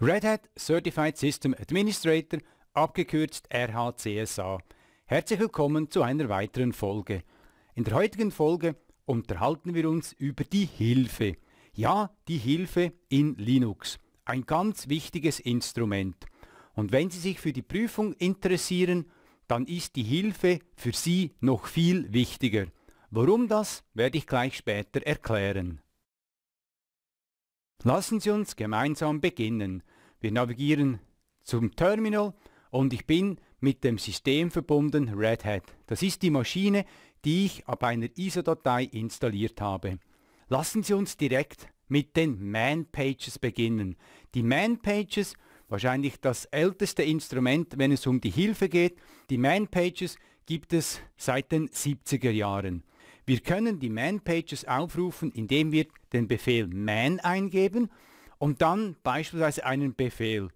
Red Hat Certified System Administrator, abgekürzt RHCSA. Herzlich willkommen zu einer weiteren Folge. In der heutigen Folge unterhalten wir uns über die Hilfe. Ja, die Hilfe in Linux. Ein ganz wichtiges Instrument. Und wenn Sie sich für die Prüfung interessieren, dann ist die Hilfe für Sie noch viel wichtiger. Warum das, werde ich gleich später erklären. Lassen Sie uns gemeinsam beginnen. Wir navigieren zum Terminal und ich bin mit dem System verbunden Red Hat. Das ist die Maschine, die ich ab einer ISO-Datei installiert habe. Lassen Sie uns direkt mit den Man-Pages beginnen. Die Man-Pages, wahrscheinlich das älteste Instrument, wenn es um die Hilfe geht, die Man-Pages gibt es seit den 70er Jahren. Wir können die Man-Pages aufrufen, indem wir den Befehl man eingeben und dann beispielsweise einen Befehl,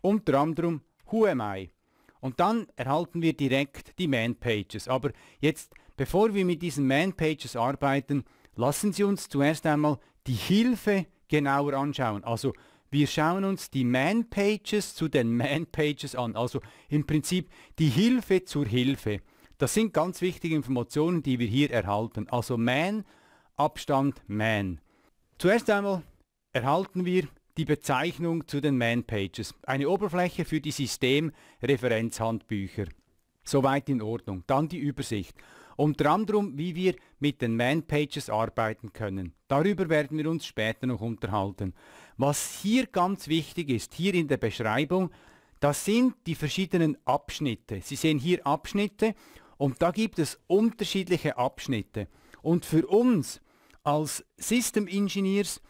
unter anderem who am I. Und dann erhalten wir direkt die Man-Pages. Aber jetzt, bevor wir mit diesen Man-Pages arbeiten, lassen Sie uns zuerst einmal die Hilfe genauer anschauen. Also wir schauen uns die Man-Pages zu den Man-Pages an. Also im Prinzip die Hilfe zur Hilfe. Das sind ganz wichtige Informationen, die wir hier erhalten. Also man, Abstand, man. Zuerst einmal erhalten wir die Bezeichnung zu den Man-Pages, eine Oberfläche für die Systemreferenzhandbücher. Soweit in Ordnung. Dann die Übersicht. Unter anderem, wie wir mit den Man-Pages arbeiten können. Darüber werden wir uns später noch unterhalten. Was hier ganz wichtig ist, hier in der Beschreibung, das sind die verschiedenen Abschnitte. Sie sehen hier Abschnitte und da gibt es unterschiedliche Abschnitte. Und für uns als System Engineers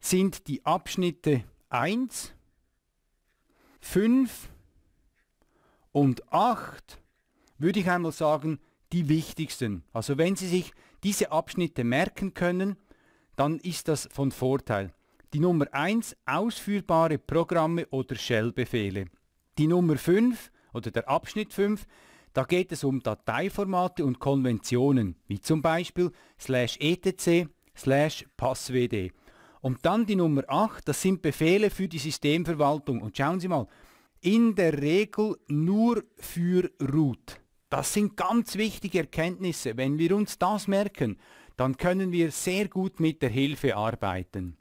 sind die Abschnitte 1, 5 und 8, würde ich einmal sagen, die wichtigsten. Also wenn Sie sich diese Abschnitte merken können, dann ist das von Vorteil. Die Nummer 1, ausführbare Programme oder Shell-Befehle. Die Nummer 5 oder der Abschnitt 5, da geht es um Dateiformate und Konventionen, wie zum Beispiel slash etc slash passwd. Und dann die Nummer 8, das sind Befehle für die Systemverwaltung. Und schauen Sie mal, in der Regel nur für root. Das sind ganz wichtige Erkenntnisse. Wenn wir uns das merken, dann können wir sehr gut mit der Hilfe arbeiten.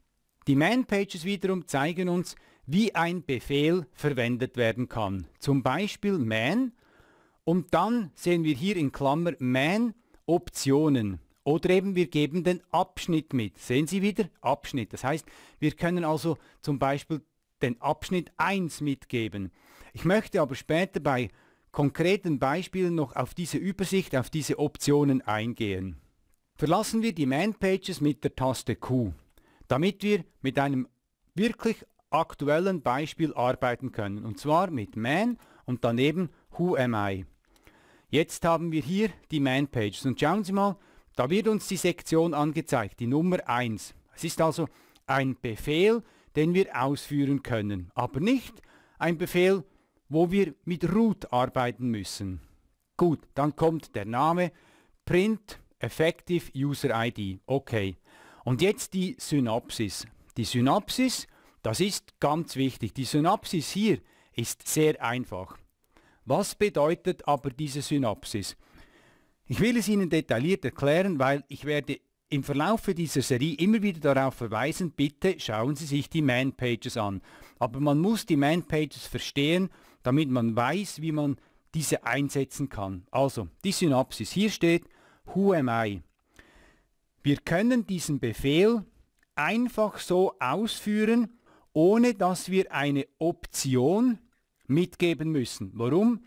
Die Man-Pages wiederum zeigen uns, wie ein Befehl verwendet werden kann. Zum Beispiel man und dann sehen wir hier in Klammer man Optionen. Oder eben wir geben den Abschnitt mit. Sehen Sie wieder? Abschnitt. Das heißt, wir können also zum Beispiel den Abschnitt 1 mitgeben. Ich möchte aber später bei konkreten Beispielen noch auf diese Übersicht, auf diese Optionen eingehen. Verlassen wir die Man-Pages mit der Taste Q, damit wir mit einem wirklich aktuellen Beispiel arbeiten können. Und zwar mit Man und daneben Who am I? Jetzt haben wir hier die Manpages und schauen Sie mal, da wird uns die Sektion angezeigt, die Nummer 1. Es ist also ein Befehl, den wir ausführen können, aber nicht ein Befehl, wo wir mit root arbeiten müssen. Gut, dann kommt der Name print effective user ID. Okay. Und jetzt die Synopsis. Die Synopsis, das ist ganz wichtig. Die Synopsis hier ist sehr einfach. Was bedeutet aber diese Synopsis? Ich will es Ihnen detailliert erklären, weil ich werde im Verlauf dieser Serie immer wieder darauf verweisen, bitte schauen Sie sich die Man-Pages an. Aber man muss die Man-Pages verstehen, damit man weiß, wie man diese einsetzen kann. Also, die Synopsis. Hier steht Who am I? Wir können diesen Befehl einfach so ausführen, ohne dass wir eine Option mitgeben müssen. Warum?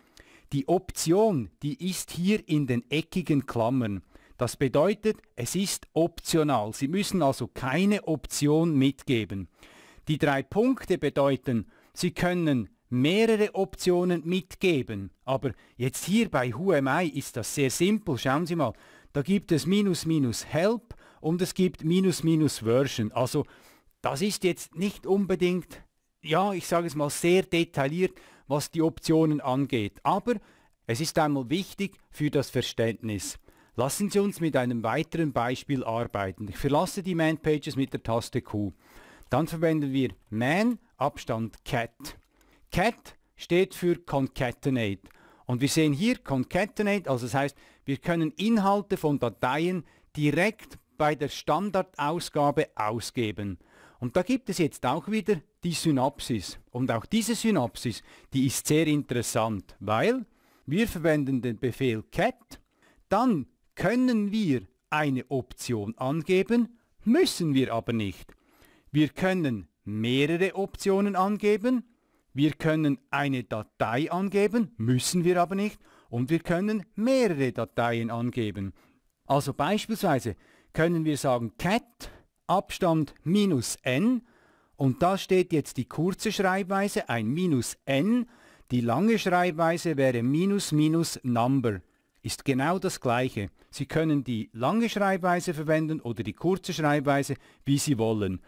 Die Option, die ist hier in den eckigen Klammern. Das bedeutet, es ist optional. Sie müssen also keine Option mitgeben. Die drei Punkte bedeuten, Sie können mehrere Optionen mitgeben. Aber jetzt hier bei Who am I ist das sehr simpel. Schauen Sie mal, da gibt es minus minus help und es gibt minus minus version. Also das ist jetzt nicht unbedingt, ja, ich sage es mal sehr detailliert, was die Optionen angeht. Aber es ist einmal wichtig für das Verständnis. Lassen Sie uns mit einem weiteren Beispiel arbeiten. Ich verlasse die Man-Pages mit der Taste Q. Dann verwenden wir Man, Abstand Cat. Cat steht für Concatenate. Und wir sehen hier Concatenate, also das heißt, wir können Inhalte von Dateien direkt bei der Standardausgabe ausgeben. Und da gibt es jetzt auch wieder die Synapsis. Und auch diese Synapsis, die ist sehr interessant, weil wir verwenden den Befehl cat, dann können wir eine Option angeben, müssen wir aber nicht. Wir können mehrere Optionen angeben, wir können eine Datei angeben, müssen wir aber nicht, und wir können mehrere Dateien angeben. Also beispielsweise können wir sagen cat Abstand minus n und da steht jetzt die kurze Schreibweise, ein Minus N. Die lange Schreibweise wäre Minus Minus Number. Ist genau das gleiche. Sie können die lange Schreibweise verwenden oder die kurze Schreibweise, wie Sie wollen.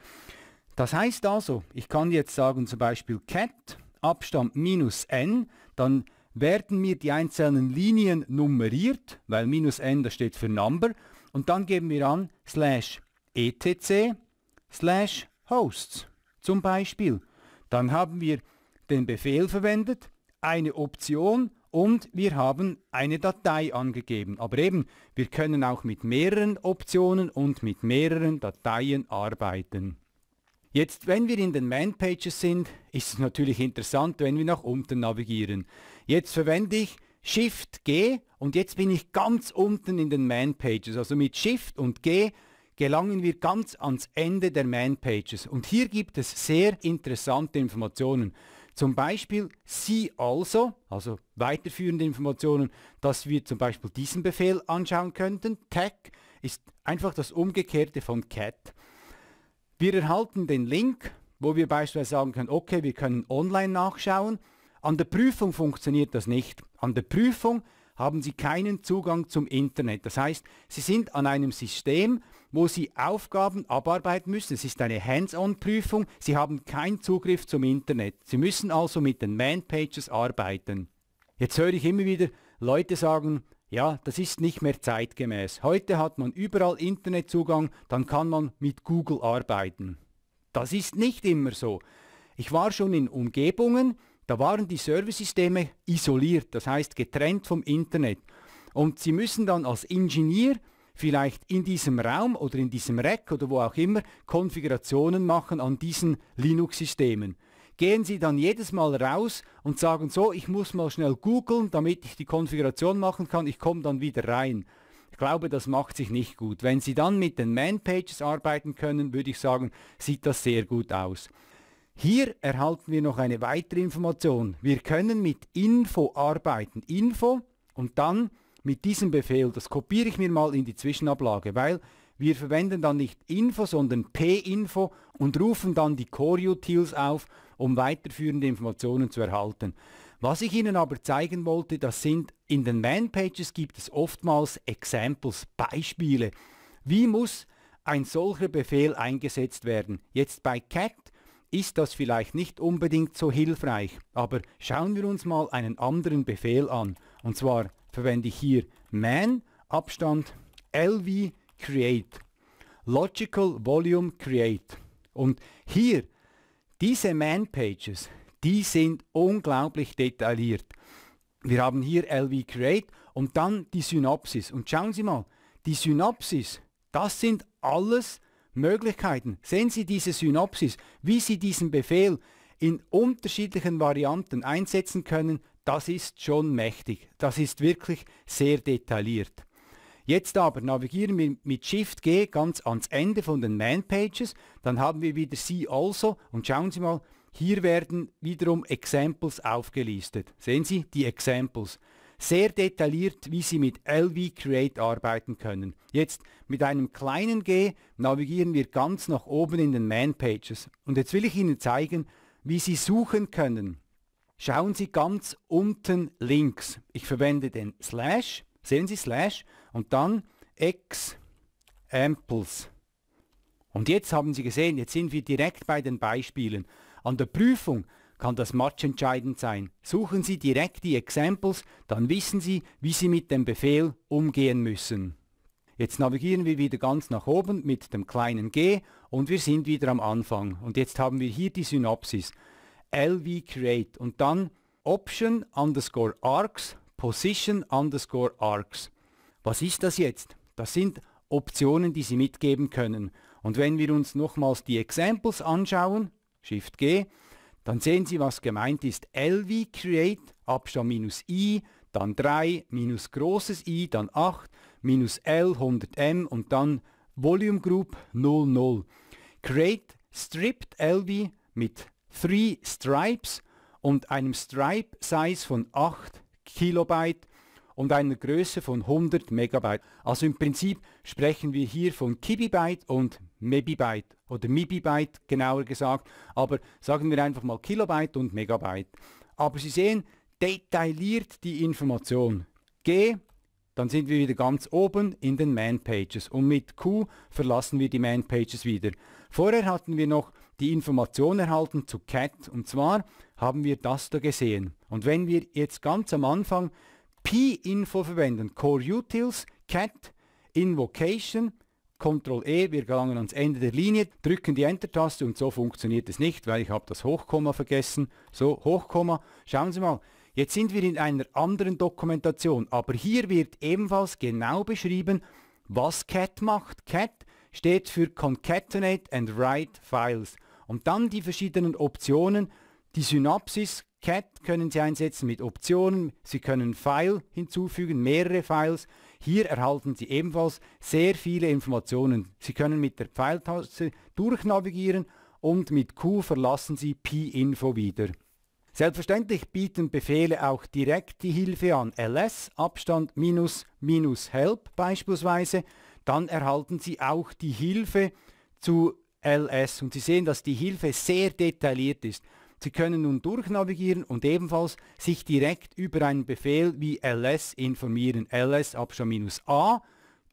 Das heißt also, ich kann jetzt sagen zum Beispiel cat Abstand minus n, dann werden mir die einzelnen Linien nummeriert, weil minus n, das steht für Number, und dann geben wir an slash etc slash hosts. Zum Beispiel, dann haben wir den Befehl verwendet, eine Option und wir haben eine Datei angegeben. Aber eben, wir können auch mit mehreren Optionen und mit mehreren Dateien arbeiten. Jetzt, wenn wir in den Man-Pages sind, ist es natürlich interessant, wenn wir nach unten navigieren. Jetzt verwende ich Shift G und jetzt bin ich ganz unten in den Man-Pages. Also mit Shift und G gelangen wir ganz ans Ende der Manpages. Und hier gibt es sehr interessante Informationen. Zum Beispiel Sie also, also weiterführende Informationen, dass wir zum Beispiel diesen Befehl anschauen könnten. Tag ist einfach das Umgekehrte von Cat. Wir erhalten den Link, wo wir beispielsweise sagen können, okay, wir können online nachschauen. An der Prüfung funktioniert das nicht. An der Prüfung haben Sie keinen Zugang zum Internet. Das heißt, Sie sind an einem System, wo Sie Aufgaben abarbeiten müssen. Es ist eine Hands-on-Prüfung. Sie haben keinen Zugriff zum Internet. Sie müssen also mit den Man-Pages arbeiten. Jetzt höre ich immer wieder Leute sagen, ja, das ist nicht mehr zeitgemäß. Heute hat man überall Internetzugang, dann kann man mit Google arbeiten. Das ist nicht immer so. Ich war schon in Umgebungen, da waren die Serversysteme isoliert, das heißt getrennt vom Internet. Und Sie müssen dann als Ingenieur vielleicht in diesem Raum oder in diesem Rack oder wo auch immer Konfigurationen machen an diesen Linux-Systemen. Gehen Sie dann jedes Mal raus und sagen so, ich muss mal schnell googeln, damit ich die Konfiguration machen kann, ich komme dann wieder rein. Ich glaube, das macht sich nicht gut. Wenn Sie dann mit den Man-Pages arbeiten können, würde ich sagen, sieht das sehr gut aus. Hier erhalten wir noch eine weitere Information. Wir können mit Info arbeiten. Info und dann mit diesem Befehl, das kopiere ich mir mal in die Zwischenablage, weil wir verwenden dann nicht Info, sondern P-Info und rufen dann die Core-Utils auf, um weiterführende Informationen zu erhalten. Was ich Ihnen aber zeigen wollte, das sind in den Man-Pages gibt es oftmals Examples, Beispiele. Wie muss ein solcher Befehl eingesetzt werden? Jetzt bei Cat ist das vielleicht nicht unbedingt so hilfreich, aber schauen wir uns mal einen anderen Befehl an, und zwar verwende ich hier man, Abstand LV create, Logical Volume create. Und hier, diese man Pages, die sind unglaublich detailliert. Wir haben hier LV create und dann die Synopsis. Und schauen Sie mal, die Synopsis, das sind alles Möglichkeiten. Sehen Sie diese Synopsis, wie Sie diesen Befehl in unterschiedlichen Varianten einsetzen können, das ist schon mächtig. Das ist wirklich sehr detailliert. Jetzt aber navigieren wir mit Shift G ganz ans Ende von den Man Pages, dann haben wir wieder See Also und schauen Sie mal, hier werden wiederum Examples aufgelistet. Sehen Sie die Examples. Sehr detailliert, wie Sie mit LV Create arbeiten können. Jetzt mit einem kleinen G navigieren wir ganz nach oben in den Man Pages. Und jetzt will ich Ihnen zeigen, wie Sie suchen können schauen Sie ganz unten links. Ich verwende den Slash, sehen Sie Slash, und dann Examples. Und jetzt haben Sie gesehen, jetzt sind wir direkt bei den Beispielen. An der Prüfung kann das entscheidend sein. Suchen Sie direkt die Examples, dann wissen Sie, wie Sie mit dem Befehl umgehen müssen. Jetzt navigieren wir wieder ganz nach oben mit dem kleinen g und wir sind wieder am Anfang. Und jetzt haben wir hier die Synopsis. LV Create und dann option underscore Arcs, position underscore Arcs. Was ist das jetzt? Das sind Optionen, die Sie mitgeben können. Und wenn wir uns nochmals die Examples anschauen, Shift G, dann sehen Sie, was gemeint ist. LV create, Abstand minus i, dann 3, minus großes i, dann 8, minus L 100m und dann Volume Group 00. Create stripped LV mit 3 Stripes und einem Stripe Size von 8 Kilobyte und einer Größe von 100 Megabyte. Also im Prinzip sprechen wir hier von Kibibyte und Mebibyte oder Mibibyte genauer gesagt, aber sagen wir einfach mal Kilobyte und Megabyte. Aber Sie sehen, detailliert die Information. G, dann sind wir wieder ganz oben in den Man Pages und mit Q verlassen wir die Man Pages wieder. Vorher hatten wir noch die Information erhalten zu Cat. Und zwar haben wir das da gesehen. Und wenn wir jetzt ganz am Anfang P-Info verwenden, Core Utils, Cat, Invocation, Ctrl-E, wir gelangen ans Ende der Linie, drücken die Enter-Taste und so funktioniert es nicht, weil ich habe das Hochkomma vergessen. So, Hochkomma, schauen Sie mal, jetzt sind wir in einer anderen Dokumentation, aber hier wird ebenfalls genau beschrieben, was Cat macht. Cat steht für Concatenate and Write Files. Und dann die verschiedenen Optionen. Die Synapsis Cat können Sie einsetzen mit Optionen. Sie können File hinzufügen, mehrere Files. Hier erhalten Sie ebenfalls sehr viele Informationen. Sie können mit der Pfeiltaste durchnavigieren und mit Q verlassen Sie P-Info wieder. Selbstverständlich bieten Befehle auch direkt die Hilfe an ls Abstand minus minus help beispielsweise. Dann erhalten Sie auch die Hilfe zu LS und Sie sehen, dass die Hilfe sehr detailliert ist. Sie können nun durchnavigieren und ebenfalls sich direkt über einen Befehl wie ls informieren. ls minus a,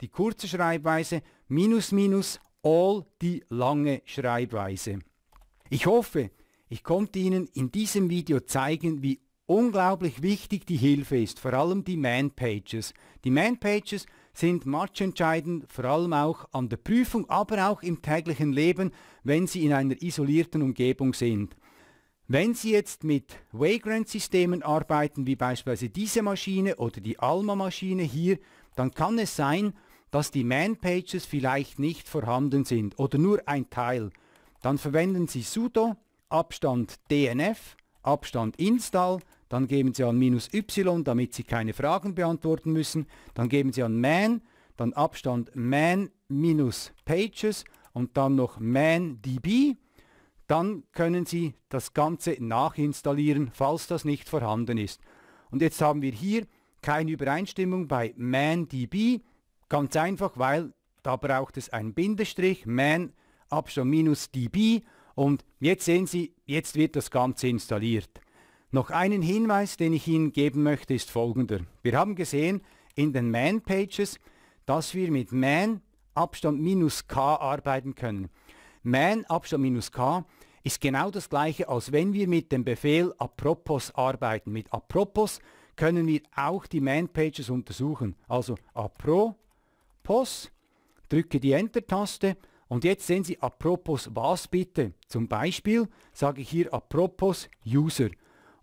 die kurze Schreibweise, minus minus all die lange Schreibweise. Ich hoffe, ich konnte Ihnen in diesem Video zeigen, wie unglaublich wichtig die Hilfe ist, vor allem die Man-Pages. Die Man-Pages sind matchentscheidend, vor allem auch an der Prüfung, aber auch im täglichen Leben, wenn Sie in einer isolierten Umgebung sind. Wenn Sie jetzt mit Wagrant-Systemen arbeiten, wie beispielsweise diese Maschine oder die Alma-Maschine hier, dann kann es sein, dass die Man-Pages vielleicht nicht vorhanden sind oder nur ein Teil. Dann verwenden Sie sudo, Abstand DNF, Abstand install, dann geben Sie an minus y, damit Sie keine Fragen beantworten müssen, dann geben Sie an man, dann Abstand man minus pages und dann noch man db, dann können Sie das Ganze nachinstallieren, falls das nicht vorhanden ist. Und jetzt haben wir hier keine Übereinstimmung bei man db, ganz einfach, weil da braucht es einen Bindestrich, man Abstand minus db und jetzt sehen Sie, jetzt wird das Ganze installiert. Noch einen Hinweis, den ich Ihnen geben möchte, ist folgender. Wir haben gesehen in den Man-Pages, dass wir mit Man Abstand minus K arbeiten können. Man Abstand minus K ist genau das gleiche, als wenn wir mit dem Befehl apropos arbeiten. Mit apropos können wir auch die Man-Pages untersuchen. Also apropos, drücke die Enter-Taste und jetzt sehen Sie apropos was bitte. Zum Beispiel sage ich hier apropos User.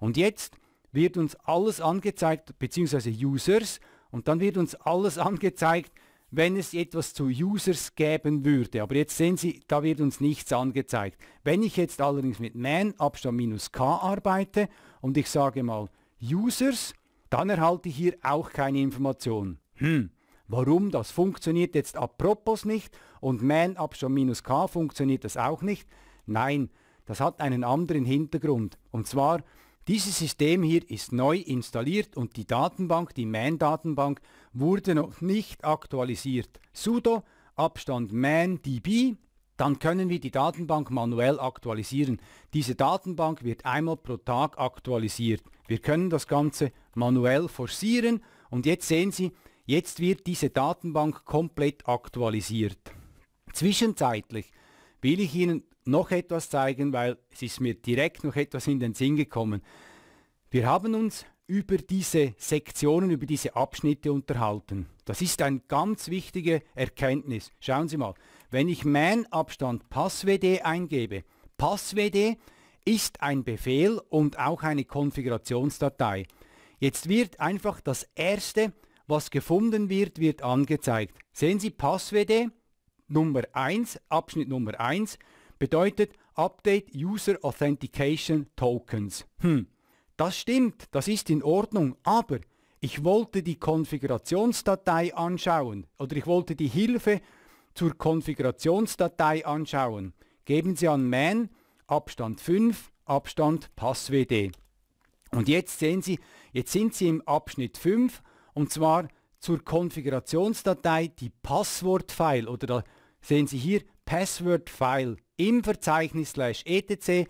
Und jetzt wird uns alles angezeigt, beziehungsweise Users, und dann wird uns alles angezeigt, wenn es etwas zu Users geben würde. Aber jetzt sehen Sie, da wird uns nichts angezeigt. Wenn ich jetzt allerdings mit man Abstand-K arbeite und ich sage mal Users, dann erhalte ich hier auch keine Information. Hm, warum? Das funktioniert jetzt apropos nicht und man Abstand-K funktioniert das auch nicht. Nein, das hat einen anderen Hintergrund. Und zwar, dieses System hier ist neu installiert und die Datenbank, die Man-Datenbank, wurde noch nicht aktualisiert. sudo Abstand man db dann können wir die Datenbank manuell aktualisieren. Diese Datenbank wird einmal pro Tag aktualisiert. Wir können das Ganze manuell forcieren und jetzt sehen Sie, jetzt wird diese Datenbank komplett aktualisiert. Zwischenzeitlich will ich Ihnen noch etwas zeigen, weil es ist mir direkt noch etwas in den Sinn gekommen. Wir haben uns über diese Sektionen, über diese Abschnitte unterhalten. Das ist eine ganz wichtige Erkenntnis. Schauen Sie mal, wenn ich Man-Abstand PassWD eingebe, PassWD ist ein Befehl und auch eine Konfigurationsdatei. Jetzt wird einfach das erste, was gefunden wird, wird angezeigt. Sehen Sie PassWD Nummer 1, Abschnitt Nummer 1, bedeutet Update User Authentication Tokens. Hm, das stimmt, das ist in Ordnung, aber ich wollte die Konfigurationsdatei anschauen oder ich wollte die Hilfe zur Konfigurationsdatei anschauen. Geben Sie an man Abstand 5 Abstand PassWD. Und jetzt sehen Sie, jetzt sind Sie im Abschnitt 5 und zwar zur Konfigurationsdatei die Passwortfile oder da sehen Sie hier Password File im Verzeichnis etc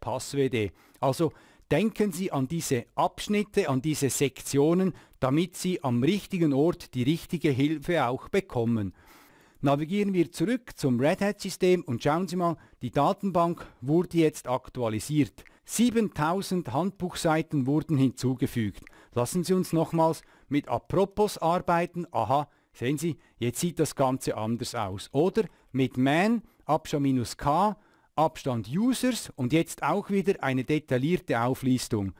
passwd. Also denken Sie an diese Abschnitte, an diese Sektionen, damit Sie am richtigen Ort die richtige Hilfe auch bekommen. Navigieren wir zurück zum Red Hat-System und schauen Sie mal, die Datenbank wurde jetzt aktualisiert. 7000 Handbuchseiten wurden hinzugefügt. Lassen Sie uns nochmals mit Apropos arbeiten. Aha, sehen Sie, jetzt sieht das Ganze anders aus. Oder mit Man Abstand-K, Abstand Users und jetzt auch wieder eine detaillierte Auflistung.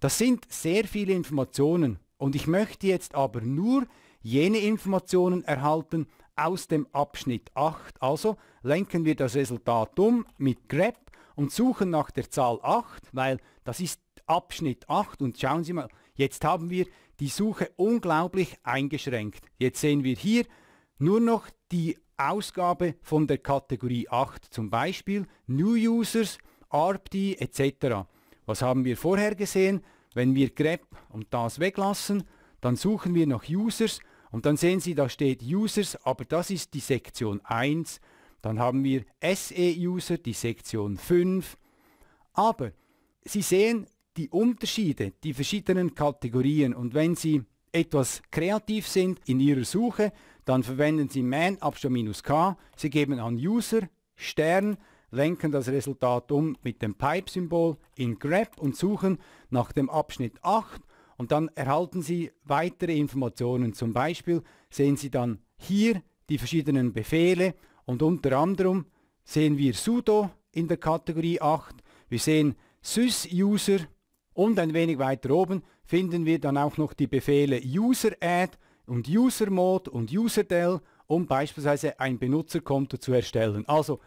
Das sind sehr viele Informationen und ich möchte jetzt aber nur jene Informationen erhalten aus dem Abschnitt 8. Also lenken wir das Resultat um mit grep und suchen nach der Zahl 8, weil das ist Abschnitt 8 und schauen Sie mal, jetzt haben wir die Suche unglaublich eingeschränkt. Jetzt sehen wir hier nur noch die Ausgabe von der Kategorie 8, zum Beispiel New Users, ARPD etc. Was haben wir vorher gesehen? Wenn wir grep und das weglassen, dann suchen wir nach Users und dann sehen Sie, da steht Users, aber das ist die Sektion 1. Dann haben wir SE-User, die Sektion 5. Aber Sie sehen die Unterschiede, die verschiedenen Kategorien und wenn Sie etwas kreativ sind in Ihrer Suche, dann verwenden Sie man minus K. Sie geben an User Stern, lenken das Resultat um mit dem Pipe-Symbol in grep und suchen nach dem Abschnitt 8 und dann erhalten Sie weitere Informationen. Zum Beispiel sehen Sie dann hier die verschiedenen Befehle und unter anderem sehen wir sudo in der Kategorie 8, wir sehen sysuser und ein wenig weiter oben finden wir dann auch noch die Befehle user-add und User-Mode und User-Del, um beispielsweise ein Benutzerkonto zu erstellen. Also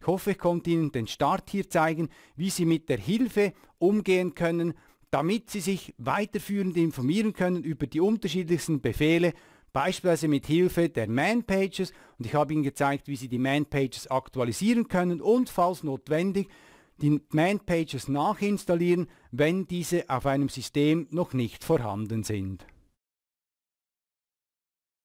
ich hoffe, ich konnte Ihnen den Start hier zeigen, wie Sie mit der Hilfe umgehen können, damit Sie sich weiterführend informieren können über die unterschiedlichsten Befehle, beispielsweise mit Hilfe der Man-Pages. Und ich habe Ihnen gezeigt, wie Sie die Man-Pages aktualisieren können und, falls notwendig, die Man-Pages nachinstallieren, wenn diese auf einem System noch nicht vorhanden sind.